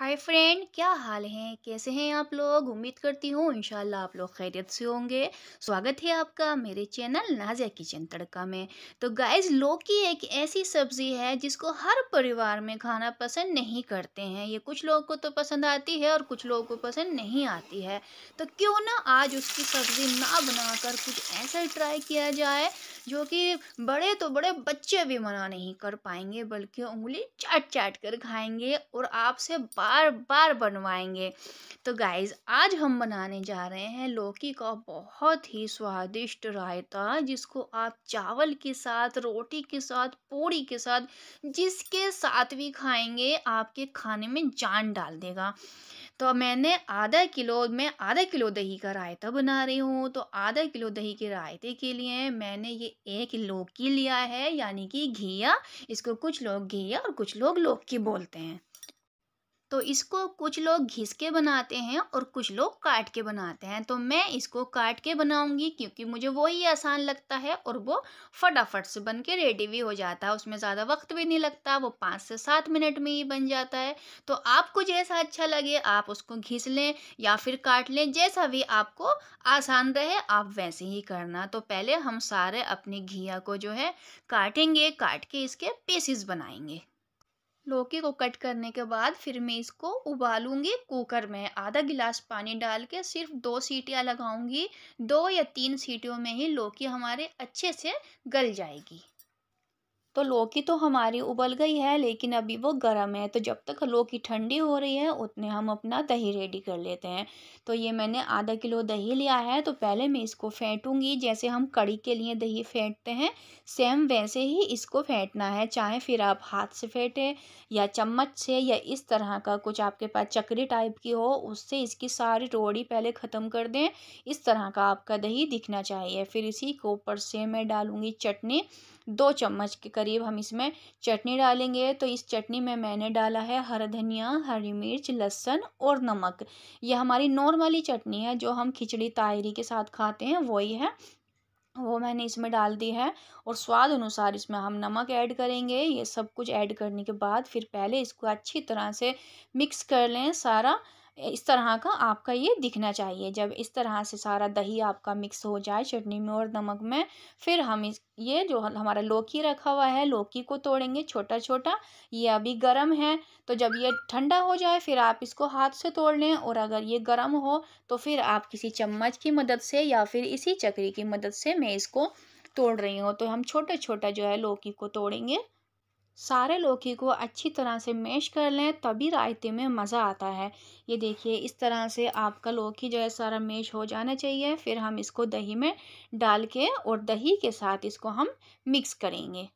hi friend क्या हाल हैं कैसे हैं आप लोग उम्मीद करती हूँ इन आप लोग खैरियत से होंगे स्वागत है आपका मेरे चैनल नाजिया किचन तड़का में तो गाइस लौकी एक ऐसी सब्ज़ी है जिसको हर परिवार में खाना पसंद नहीं करते हैं ये कुछ लोगों को तो पसंद आती है और कुछ लोगों को पसंद नहीं आती है तो क्यों ना आज उसकी सब्ज़ी ना बनाकर कुछ ऐसा ट्राई किया जाए जो कि बड़े तो बड़े बच्चे भी मना नहीं कर पाएंगे बल्कि उंगली चाट चाट कर खाएंगे और आपसे बार बार बनवाएंगे तो गाइज आज हम बनाने जा रहे हैं लौकी का बहुत ही स्वादिष्ट रायता जिसको आप चावल के साथ रोटी के साथ पूड़ी के साथ जिसके साथ भी खाएंगे आपके खाने में जान डाल देगा तो मैंने आधा किलो मैं आधा किलो दही का रायता बना रही हूँ तो आधा किलो दही के रायते के लिए मैंने ये एक लौकी लिया है यानी कि घिया इसको कुछ लोग घिया और कुछ लोग लौकी बोलते हैं तो इसको कुछ लोग घिस के बनाते हैं और कुछ लोग काट के बनाते हैं तो मैं इसको काट के बनाऊंगी क्योंकि मुझे वही आसान लगता है और वो फटाफट से बन के रेडी भी हो जाता है उसमें ज़्यादा वक्त भी नहीं लगता वो पाँच से सात मिनट में ही बन जाता है तो आपको जैसा अच्छा लगे आप उसको घिस लें या फिर काट लें जैसा भी आपको आसान रहे आप वैसे ही करना तो पहले हम सारे अपने घिया को जो है काटेंगे काट के इसके पीसीस बनाएंगे लौकी को कट करने के बाद फिर मैं इसको उबालूंगी कुकर में आधा गिलास पानी डाल के सिर्फ दो सीटियाँ लगाऊंगी दो या तीन सीटियों में ही लौकी हमारे अच्छे से गल जाएगी तो लौकी तो हमारी उबल गई है लेकिन अभी वो गर्म है तो जब तक लौकी ठंडी हो रही है उतने हम अपना दही रेडी कर लेते हैं तो ये मैंने आधा किलो दही लिया है तो पहले मैं इसको फेंटूँगी जैसे हम कड़ी के लिए दही फेंटते हैं सेम वैसे ही इसको फेंटना है चाहे फिर आप हाथ से फेंटें या चम्मच से या इस तरह का कुछ आपके पास चक्री टाइप की हो उससे इसकी सारी रोड़ी पहले ख़त्म कर दें इस तरह का आपका दही दिखना चाहिए फिर इसी के ऊपर से मैं डालूँगी चटनी दो चम्मच के करीब हम इसमें चटनी डालेंगे तो इस चटनी में मैंने डाला है हरा धनिया हरी मिर्च लहसुन और नमक यह हमारी नॉर्मली चटनी है जो हम खिचड़ी तायरी के साथ खाते हैं वही है वो मैंने इसमें डाल दी है और स्वाद अनुसार इसमें हम नमक ऐड करेंगे ये सब कुछ ऐड करने के बाद फिर पहले इसको अच्छी तरह से मिक्स कर लें सारा इस तरह का आपका ये दिखना चाहिए जब इस तरह से सारा दही आपका मिक्स हो जाए चटनी में और नमक में फिर हम इस ये जो हमारा लौकी रखा हुआ है लौकी को तोड़ेंगे छोटा छोटा ये अभी गर्म है तो जब ये ठंडा हो जाए फिर आप इसको हाथ से तोड़ लें और अगर ये गर्म हो तो फिर आप किसी चम्मच की मदद से या फिर इसी चक्री की मदद से मैं इसको तोड़ रही हूँ तो हम छोटा छोटा जो है लौकी को तोड़ेंगे सारे लौकी को अच्छी तरह से मैश कर लें तभी रायते में मज़ा आता है ये देखिए इस तरह से आपका लौकी जो है सारा मैश हो जाना चाहिए फिर हम इसको दही में डाल के और दही के साथ इसको हम मिक्स करेंगे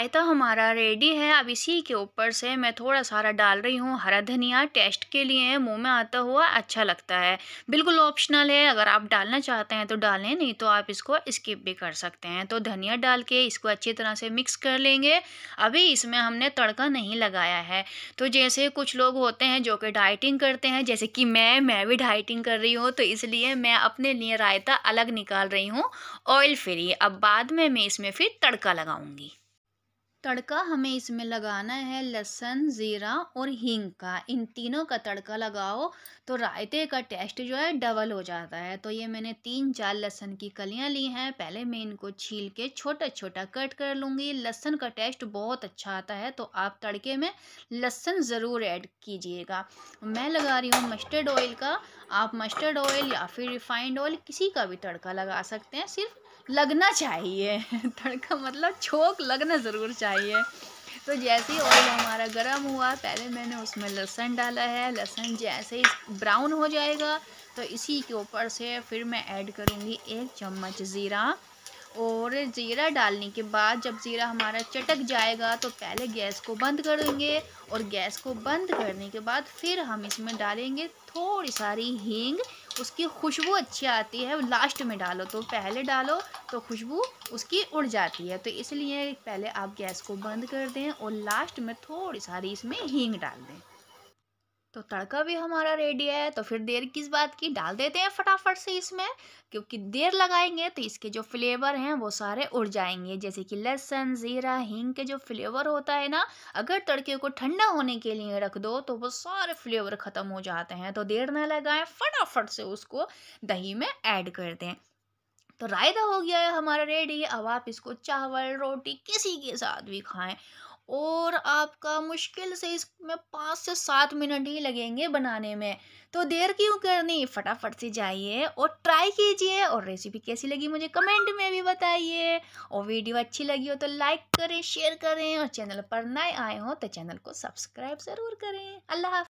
रायता हमारा रेडी है अब इसी के ऊपर से मैं थोड़ा सारा डाल रही हूँ हरा धनिया टेस्ट के लिए मुंह में आता हुआ अच्छा लगता है बिल्कुल ऑप्शनल है अगर आप डालना चाहते हैं तो डालें नहीं तो आप इसको स्किप भी कर सकते हैं तो धनिया डाल के इसको अच्छी तरह से मिक्स कर लेंगे अभी इसमें हमने तड़का नहीं लगाया है तो जैसे कुछ लोग होते हैं जो कि डाइटिंग करते हैं जैसे कि मैं मैं भी डाइटिंग कर रही हूँ तो इसलिए मैं अपने लिए रायता अलग निकाल रही हूँ ऑयल फ्री अब बाद में मैं इसमें फिर तड़का लगाऊंगी तड़का हमें इसमें लगाना है लहसुन ज़ीरा और हींग का इन तीनों का तड़का लगाओ तो रायते का टेस्ट जो है डबल हो जाता है तो ये मैंने तीन चार लहसुन की कलियाँ ली हैं पहले मैं इनको छील के छोटा छोटा कट कर लूँगी लहसुन का टेस्ट बहुत अच्छा आता है तो आप तड़के में लहसुन ज़रूर ऐड कीजिएगा मैं लगा रही हूँ मस्टर्ड ऑयल का आप मस्टर्ड ऑयल या फिर रिफाइंड ऑयल किसी का भी तड़का लगा सकते हैं सिर्फ लगना चाहिए तड़का मतलब छोक लगना ज़रूर चाहिए तो जैसे ही ऑयल हमारा गर्म हुआ पहले मैंने उसमें लहसुन डाला है लहसुन जैसे ही ब्राउन हो जाएगा तो इसी के ऊपर से फिर मैं ऐड करूँगी एक चम्मच ज़ीरा और ज़ीरा डालने के बाद जब ज़ीरा हमारा चटक जाएगा तो पहले गैस को बंद कर देंगे और गैस को बंद करने के बाद फिर हम इसमें डालेंगे थोड़ी सारी हींग उसकी खुशबू अच्छी आती है लास्ट में डालो तो पहले डालो तो खुशबू उसकी उड़ जाती है तो इसलिए पहले आप गैस को बंद कर दें और लास्ट में थोड़ी सारी इसमें हींग डाल दें तो तड़का भी हमारा रेडी है तो फिर देर किस बात की डाल देते हैं फटाफट से इसमें क्योंकि देर लगाएंगे तो इसके जो फ्लेवर हैं वो सारे उड़ जाएंगे जैसे कि लहसुन ज़ीरा हींग के जो फ्लेवर होता है ना अगर तड़के को ठंडा होने के लिए रख दो तो वो सारे फ्लेवर ख़त्म हो जाते हैं तो देर ना लगाएं फटाफट से उसको दही में ऐड कर दें तो रायता हो गया है हमारा रेडी अब आप इसको चावल रोटी किसी के साथ भी खाएं और आपका मुश्किल से इसमें पाँच से सात मिनट ही लगेंगे बनाने में तो देर क्यों करनी फटाफट से जाइए और ट्राई कीजिए और रेसिपी कैसी लगी मुझे कमेंट में भी बताइए और वीडियो अच्छी लगी हो तो लाइक करें शेयर करें और चैनल पर नए आए हों तो चैनल को सब्सक्राइब ज़रूर करें अल्लाह